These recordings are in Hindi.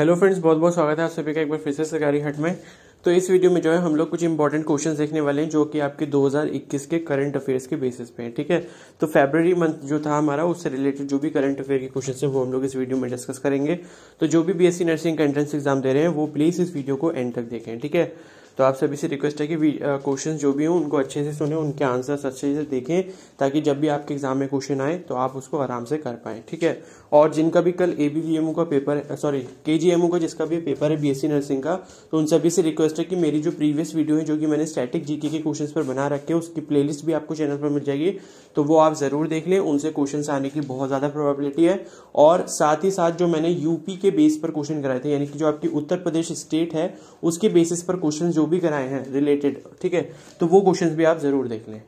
हेलो फ्रेंड्स बहुत बहुत स्वागत है आप सभी का एक बार फिर से सरकारी हट में तो इस वीडियो में जो है हम लोग कुछ इंपॉर्टेंट क्वेश्चन देखने वाले हैं जो कि आपके 2021 के करंट अफेयर्स के बेसिस पे हैं ठीक है तो फेबररी मंथ जो था हमारा उससे रिलेटेड जो भी करंट अफेयर के क्वेश्चन है वो हम लोग इस वीडियो में डिस्कस करेंगे तो जो भी बी नर्सिंग का एंट्रेंस एग्जाम दे रहे हैं वो प्लीज़ इस वीडियो को एंड तक देखें ठीक है तो आप सभी से रिक्वेस्ट है कि क्वेश्चन जो भी हों उनको अच्छे से सुने उनके आंसर्स अच्छे से देखें ताकि जब भी आपके एग्जाम में क्वेश्चन आए तो आप उसको आराम से कर पाएँ ठीक है और जिनका भी कल ए का पेपर सॉरी के का जिसका भी पेपर है बी नर्सिंग का तो उन सभी से रिक्वेस्ट है कि मेरी जो प्रीवियस वीडियो है जो कि मैंने स्टैटिक जीके के क्वेश्चन पर बना रखे उसकी प्ले भी आपको चैनल पर मिल जाएगी तो वो आप ज़रूर देख लें उनसे क्वेश्चन आने की बहुत ज़्यादा प्रोबेबिलिटी है और साथ ही साथ जो मैंने यूपी के बेस पर क्वेश्चन कराए थे यानी कि जो आपकी उत्तर प्रदेश स्टेट है उसके बेसिस पर क्वेश्चन जो भी कराए हैं रिलेटेड ठीक है तो वो क्वेश्चन भी आप ज़रूर देख लें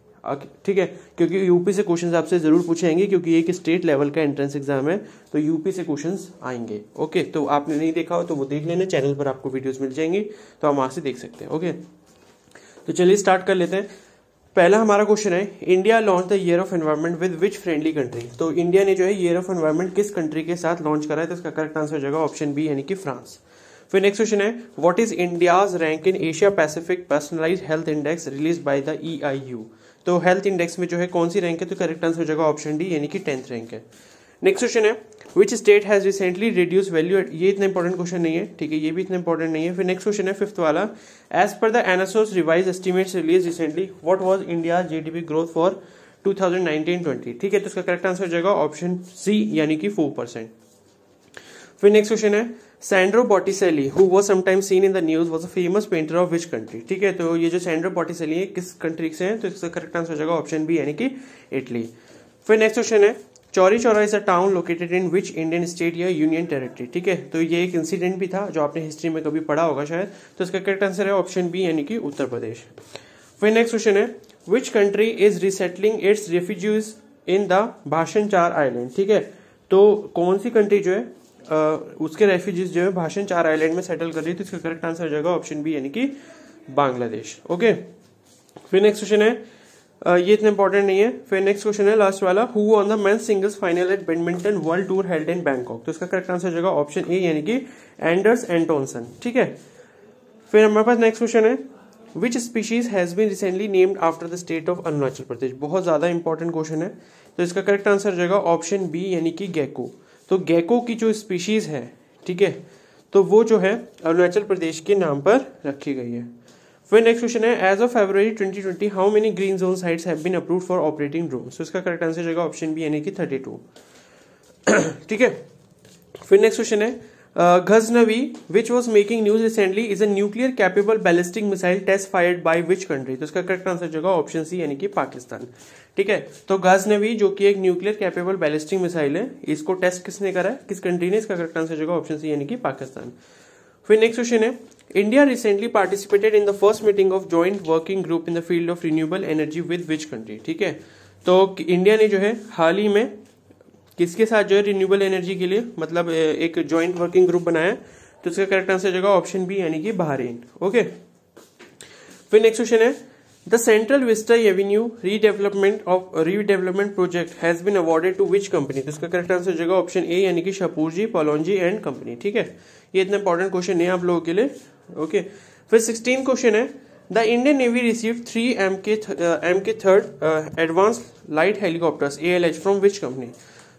ठीक है क्योंकि यूपी से क्वेश्चन आपसे ज़रूर पूछेंगे क्योंकि एक स्टेट लेवल का एंट्रेंस एग्जाम है तो यूपी से क्वेश्चन आएंगे ओके तो आपने नहीं देखा हो तो वो देख लेना चैनल पर आपको वीडियोस मिल जाएंगे तो आप वहां से देख सकते हैं ओके तो चलिए स्टार्ट कर लेते हैं पहला हमारा क्वेश्चन है India launch the year of environment with which friendly country तो इंडिया ने जो है ईयर ऑफ एनवायरमेंट किस कंट्री के साथ लॉन्च करा है तो इसका करेक्ट आंसर हो जाएगा ऑप्शन बी यानी कि फ्रांस फिर नेक्स्ट क्वेश्चन है what is India's rank in Asia Pacific personalise health index release by the E U तो हेल्थ इंडेक्स में जो है कौन सी रैंक है तो करेक्ट आंसर हो जाएगा ऑप्शन डी यानी कि टेंथ रैंक है नेक्स्ट क्वेश्चन है which state has recently reduce value ये इतना इंपॉर्टेंट क्वेश्चन नहीं है ठीक है ये भी इतना इंपॉर्टेंट नहीं है फिर नेक्स्ट क्वेश्चन है फिफ्थ वाला as per the NSO's revise estimates release recently what was India GDP growth for two thousand nineteen twenty ठीक है तो इसका करेक्ट आंसर हो जाएगा ऑप्शन सी यानी कि फोर परसेंट फिर नेक्स्ट क्वेश्चन है Sandro Botticelli who was sometimes seen in the news was a famous painter of which country ठीक है तो ये जो सैंड्रो बॉटिसेली है किस कंट्री से है तो इसका करेक्ट आंसर हो जाएगा ऑप्शन बी यानी कि इटली फिर नेक्स्ट क्वेश्चन है Chauri Chaura is a town located in which Indian state या यूनियन टेरिटरी ठीक है तो ये एक इंसिडेंट भी था जो आपने हिस्ट्री में कभी पढ़ा होगा शायद तो इसका करेक्ट आंसर है ऑप्शन बी यानी कि उत्तर प्रदेश फिर नेक्स्ट क्वेश्चन है which country is resettling its refuge in the Bhasan Char Island ठीक है तो कौन सी कंट्री जो है उसके रेफ्यूजीज जो है भाषण चार आइलैंड में सेटल कर रही थी तो इसका करेक्ट आंसर हो जाएगा ऑप्शन बी यानी कि बांग्लादेश ओके फिर नेक्स्ट क्वेश्चन है ये इतना इंपॉर्टेंट नहीं है फिर नेक्स्ट क्वेश्चन है लास्ट वाला who won the men singles final at badminton world tour held in Bangkok तो इसका करेक्ट आंसर हो जाएगा ऑप्शन ए यानी कि एंडर्स एंटोनसन ठीक है फिर हमारे पास नेक्स्ट क्वेश्चन है which species has been recently named after the state of Arunachal Pradesh बहुत ज्यादा इंपॉर्टेंट क्वेश्चन है तो इसका करेक्ट आंसर हो जाएगा ऑप्शन बी यानी कि गैको तो गैको की जो स्पीशीज़ है ठीक है तो वो जो है अरुणाचल प्रदेश के नाम पर रखी गई है फिर नेक्स्ट क्वेश्चन है as of February twenty how many green zone sites have been for operating drone इसका करेक्ट आंसर जाएगा ऑप्शन बी यानी कि टू ठीक है फिर नेक्स्ट क्वेश्चन है Uh, Ghaznavi, which was making news recently, is a nuclear capable ballistic missile test fired by which country? तो इसका करेक्ट आंसर होगा ऑप्शन सी यानी कि पाकिस्तान ठीक है तो गजनवी जो कि एक न्यूक्लियर कैपेबल बैलिस्टिक मिसाइल है इसको टेस्ट किसने करा है किस कंट्री ने इसका करेक्ट आंसर होगा ऑप्शन सी यानी कि पाकिस्तान फिर नेक्स्ट क्वेश्चन है India recently participated in the first meeting of joint working group in the field of renewable energy with which country ठीक है तो इंडिया ने जो है हाल ही में किसके साथ जो है रिन्यूएबल एनर्जी के लिए मतलब एक ज्वाइंट वर्किंग ग्रुप बनाया तो इसका करेक्ट आंसर जगह ऑप्शन बी यानी कि बहरीन ओके फिर नेक्स्ट क्वेश्चन है the central vista avenue redevelopment of redevelopment project has been awarded to which company तो इसका करेक्ट आंसर जगह ऑप्शन ए यानी कि शपूर जी पॉलोनजी एंड कंपनी ठीक है ये इतना इंपॉर्टेंट क्वेश्चन है आप लोगों के लिए ओके फिर सिक्सटीन क्वेश्चन है the Indian Navy receive three M K M K third advance light helicopters A L H from which company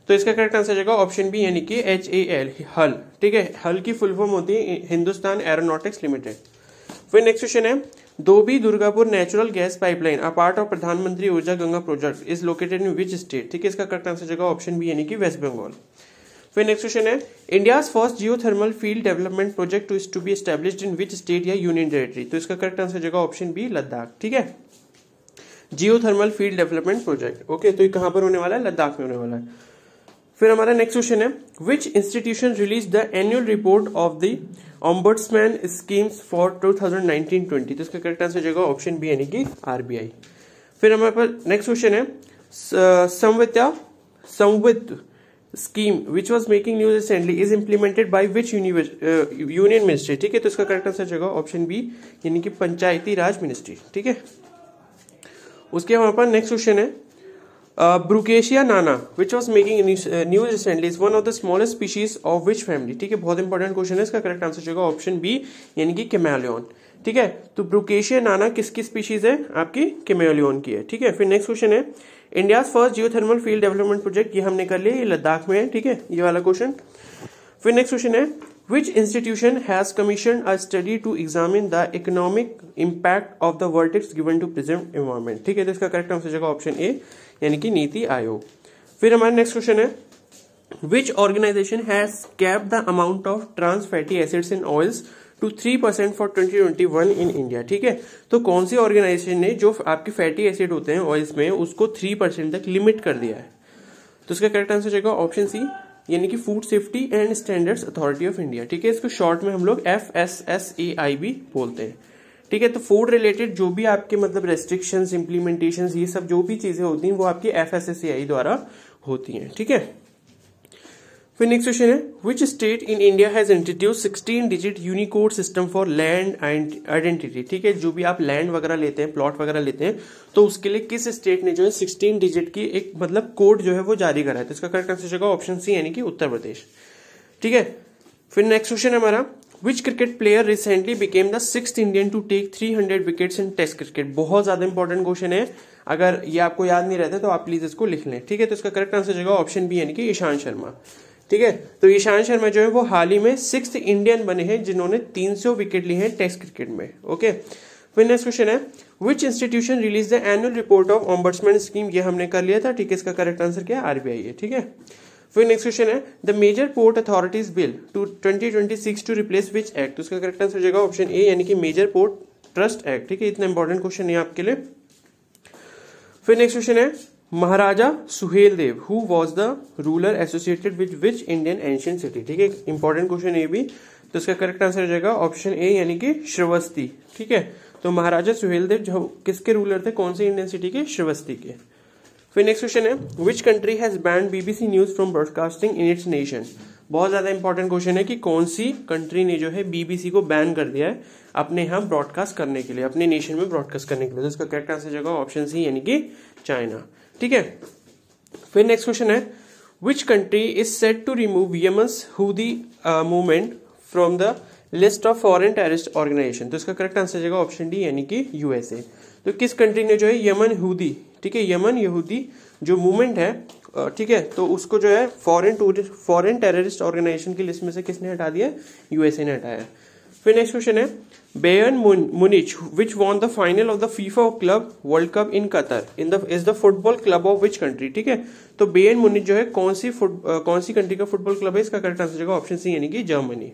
तो इसका करेक्ट आंसर जाएगा ऑप्शन बी यानी कि एच ए एल हल ठीक है हल की फुल फॉर्म होती है हिंदुस्तान एरोनॉटिक्स लिमिटेड फिर नेक्स्ट क्वेश्चन है Dobhi Durgapur natural gas pipeline a part of Pradhanmantri Urja Ganga project is located in which state ठीक है इसका करेक्ट आंसर जाएगा ऑप्शन बी यानी कि वेस्ट बंगाल फिर नेक्स्ट क्वेश्चन है India first thermal field development project to to be established in which state या यूनियन टेरेटरी तो इसका करेक्ट आंसर जाएगा ऑप्शन बी लद्दाख ठीक है geothermal field development project okay तो ये कहां पर होने वाला है लद्दाख में होने वाला है फिर हमारा नेक्स्ट क्वेश्चन है which institution release the annual report of the ombudsman schemes for 2019-20 तो इसका करेक्ट आंसर हो जाएगा ऑप्शन बी यानी कि आरबीआई फिर हमारे पास नेक्स्ट क्वेश्चन है संवित्या संवित scheme which was making news recently is implemented by which union ministry ठीक है तो इसका करेक्ट आंसर जाएगा ऑप्शन बी यानी कि पंचायती राज मिनिस्ट्री ठीक है उसके हमारे पास नेक्स्ट क्वेश्चन है Uh, Brucasia nana, which was making news, uh, news recently, is one of the smallest species of which family? ठीक है बहुत इंपॉर्टेंट क्वेश्चन है इसका करेक्ट आंसर होगा ऑप्शन बी यानी कि कैमेलियन ठीक है तो ब्रुकेशिया नाना किसकी स्पीशीज है आपकी कैमेलियन की है ठीक है फिर नेक्स्ट क्वेश्चन है India first geothermal field development project ये हमने कर लिया ये लद्दाख में है ठीक है ये वाला क्वेश्चन फिर नेक्स्ट क्वेश्चन है which institution has commissioned a study to examine the economic impact of the verdicts given to present environment ठीक है तो इसका करेक्ट आंसर जगह ऑप्शन ए यानी कि नीति आयोग फिर हमारा नेक्स्ट क्वेश्चन है which organisation has cap the amount of trans fatty acids in oils to three percent for twenty twenty one in India ठीक है तो कौन सी ऑर्गेनाइजेशन ने जो आपके फैटी एसिड होते हैं ऑयल्स में उसको थ्री परसेंट तक लिमिट कर दिया है तो इसका करेक्ट आंसर जाएगा ऑप्शन सी यानी कि food safety and standards authority of India ठीक है इसको शॉर्ट में हम लोग F S S A I बी बोलते हैं ठीक है तो फूड रिलेटेड जो भी आपके मतलब रेस्ट्रिक्शन इंप्लीमेंटेशन ये सब जो भी चीजें होती हैं वो आपकी एफ द्वारा होती हैं ठीक है फिर नेक्स्ट क्वेश्चन है which state in India has introduce 16 digit unicode system for land and identity ठीक है जो भी आप लैंड वगैरह लेते हैं प्लॉट वगैरह लेते हैं तो उसके लिए किस स्टेट ने जो है 16 डिजिट की एक मतलब कोड जो है वो जारी करा है तो इसका करेक्ट आंसर होगा ऑप्शन सी यानी कि उत्तर प्रदेश ठीक है फिर नेक्स्ट क्वेश्चन है हमारा which cricket player recently became the six Indian to take three hundred wicket in test cricket बहुत ज्यादा इंपॉर्टेंट क्वेश्चन है अगर ये आपको याद नहीं रहता तो आप प्लीज इसको लिख लें ठीक है तो इसका करेक्ट आंसर होगा ऑप्शन बी यानी कि ईशांत शर्मा ठीक है तो ईशांत शर्मा जो है वो हाल ही में सिक्स इंडियन बने हैं जिन्होंने तीन सौ विकेट लिए हैं टेस्ट क्रिकेट में ओके फिर नेक्स्ट क्वेश्चन है which institution release the annual report of ombudsman scheme ये हमने कर लिया था ठीक है इसका करेक्ट आंसर क्या आरबीआई है ठीक है फिर नेक्स्ट क्वेश्चन है the major port authorities bill two twenty twenty seeks to replace which act उसका करेक्ट आंसर हो जाएगा ऑप्शन ए यानी कि मेजर पोर्ट ट्रस्ट एक्ट ठीक है इतना इंपॉर्टेंट क्वेश्चन है आपके लिए फिर नेक्स्ट क्वेश्चन है Maharaja Suhel Dev who was the ruler associated with which Indian ancient city ठीक है इंपॉर्टेंट क्वेश्चन ये भी तो इसका करेक्ट आंसर हो जाएगा ऑप्शन ए यानी कि श्रवस्ती ठीक है तो महाराजा सुहेल देव जो किसके रूलर थे कौन से इंडियन सिटी के श्रवस्ती के फिर नेक्स्ट क्वेश्चन है which country has banned BBC news from broadcasting in its nation बहुत ज्यादा इंपॉर्टेंट क्वेश्चन है कि कौन सी कंट्री ने जो है बीबीसी को बैन कर दिया है अपने यहां ब्रॉडकास्ट करने के लिए अपने नेशन में ब्रॉडकास्ट करने के लिए तो इसका करेक्ट आंसर जगह ऑप्शन सी यानी कि चाइना ठीक है फिर नेक्स्ट क्वेश्चन है which country is set to remove यमस हुदी movement from the list of foreign terrorist organisation तो इसका करेक्ट आंसर जगह ऑप्शन डी यानी कि यूएसए तो किस कंट्री ने जो है यमन हुदी ठीक है यमन यहूदी जो मूवमेंट है ठीक है तो उसको जो है foreign tourist foreign terrorist organisation की लिस्ट में से किसने हटा दिया यूएसए ने हटाया फिर नेक्स्ट क्वेश्चन है Bayern Munich which won the final of the FIFA club world cup in Qatar in the is the football club of which country ठीक है तो बेयन मुनिच जो है कौन सी फुट कौन सी कंट्री का फुटबॉल क्लब है इसका करेक्ट आंसर जो ऑप्शन सी यानी कि जर्मनी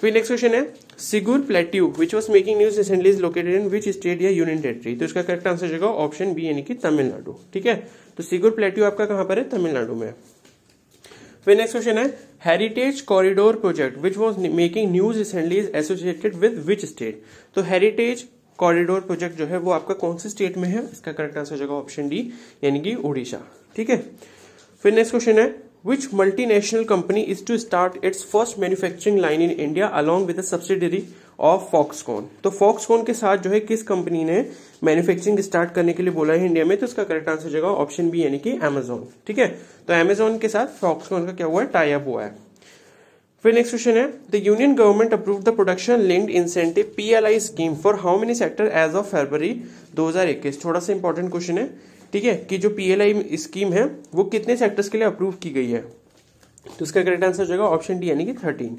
फिर नेक्स्ट क्वेश्चन है Sigur plateau which was making news recently is located in which state या यूनियन टेरेटरी तो इसका करेक्ट आंसर जगह ऑप्शन बी यानी कि तमिलनाडु ठीक है तो सिगुर प्लेट्यू आपका कहां पर है तमिलनाडु में फिर नेक्स्ट क्वेश्चन है heritage corridor project which was making news recently is associated with which state तो हेरिटेज कॉरिडोर प्रोजेक्ट जो है वो आपका कौन से स्टेट में है इसका करेक्ट आंसर जगह ऑप्शन डी यानी कि उड़ीसा ठीक है फिर नेक्स्ट क्वेश्चन है Which multinational company is to start its first manufacturing line in India along with a subsidiary of Foxconn तो फॉक्सकॉन के साथ जो है किस कंपनी ने मैन्युफैक्चरिंग स्टार्ट करने के लिए बोला है इंडिया में तो इसका करेक्ट आंसर जगह ऑप्शन बी यानी कि एमेजोन ठीक है तो एमेजोन के साथ फॉक्सकॉन का क्या हुआ है टाई अप हुआ है फिर नेक्स्ट क्वेश्चन है the union government approve the production linked incentive PLI scheme for how many sector as of February 2021 थोड़ा सा इंपॉर्टेंट क्वेश्चन है ठीक है कि जो पीएलआई स्कीम है वो कितने सेक्टर्स के लिए अप्रूव की गई है तो इसका करेक्ट आंसर हो जाएगा ऑप्शन डी यानी कि थर्टीन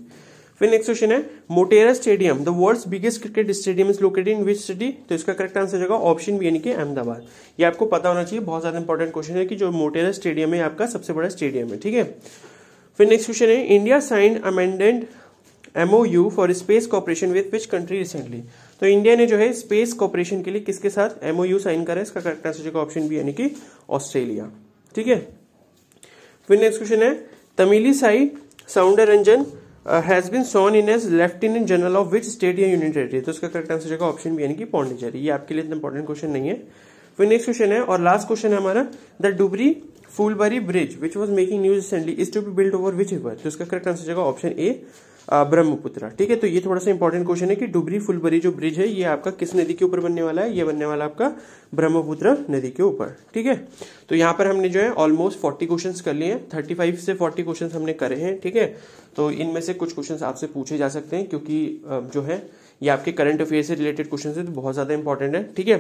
फिर नेक्स्ट क्वेश्चन है Motera stadium the world's biggest cricket stadium is located in which city तो इसका करेक्ट आंसर हो जाएगा ऑप्शन बी यानी कि अहमदाबाद ये आपको पता होना चाहिए बहुत ज्यादा इंपॉर्टेंट क्वेश्चन है कि जो मोटेरा स्टेडियम है आपका सबसे बड़ा स्टेडियम है ठीक है फिर नेक्स्ट क्वेश्चन है India sign amendment MoU for space cooperation with which country recently तो इंडिया ने जो है स्पेस कॉपरेशन के लिए किसके साथ एमओयू साइन करा है इसका करेक्ट आंसर जो ऑप्शन बी यानी कि ऑस्ट्रेलिया ठीक है फिर नेक्स्ट क्वेश्चन है Tamilisai Soundararajan has been sworn in as lieutenant general of which state या यूनियन टेरेटरी तो इसका करेक्ट आंसर जगह ऑप्शन बी यानी कि पौंडीचेरी ये आपके लिए इतना इंपॉर्टेंट क्वेश्चन नहीं है फिर नेक्स्ट क्वेश्चन है और लास्ट क्वेश्चन है हमारा the Dhubri Phulbari bridge which was making news recently is to be build over which river तो इसका करेक्ट आंसर जगह ऑप्शन ए ब्रह्मपुत्र ठीक है तो ये थोड़ा सा इंपॉर्टेंट क्वेश्चन है कि डुबरी फुलबरी जो ब्रिज है ये आपका किस नदी के ऊपर बनने वाला है ये बनने वाला आपका ब्रह्मपुत्र नदी के ऊपर ठीक है तो यहाँ पर हमने जो है ऑलमोस्ट फोर्टी क्वेश्चन कर लिए हैं थर्टी फाइव से फोर्टी क्वेश्चन हमने करे हैं ठीक है तो इनमें से कुछ क्वेश्चन आपसे पूछे जा सकते हैं क्योंकि जो है ये आपके करंट अफेयर से रिलेटेड क्वेश्चन है तो बहुत ज़्यादा इंपॉर्टेंट है ठीक है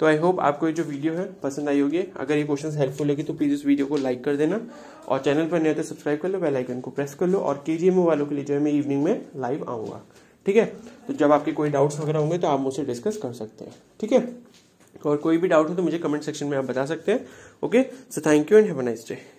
तो आई होप आपको ये जो वीडियो है पसंद आई होगी अगर ये क्वेश्चन हेल्पफुल लगे तो प्लीज़ इस वीडियो को लाइक कर देना और चैनल पर नए तो सब्सक्राइब कर लो बेल आइकन को प्रेस कर लो और के जी वालों के लिए जो है मैं इवनिंग में लाइव आऊँगा ठीक है तो जब आपके कोई डाउट्स वगैरह होंगे तो आप मुझसे डिस्कस कर सकते हैं ठीक है और कोई भी डाउट हो तो मुझे कमेंट सेक्शन में आप बता सकते हैं okay so thank you and have a nice day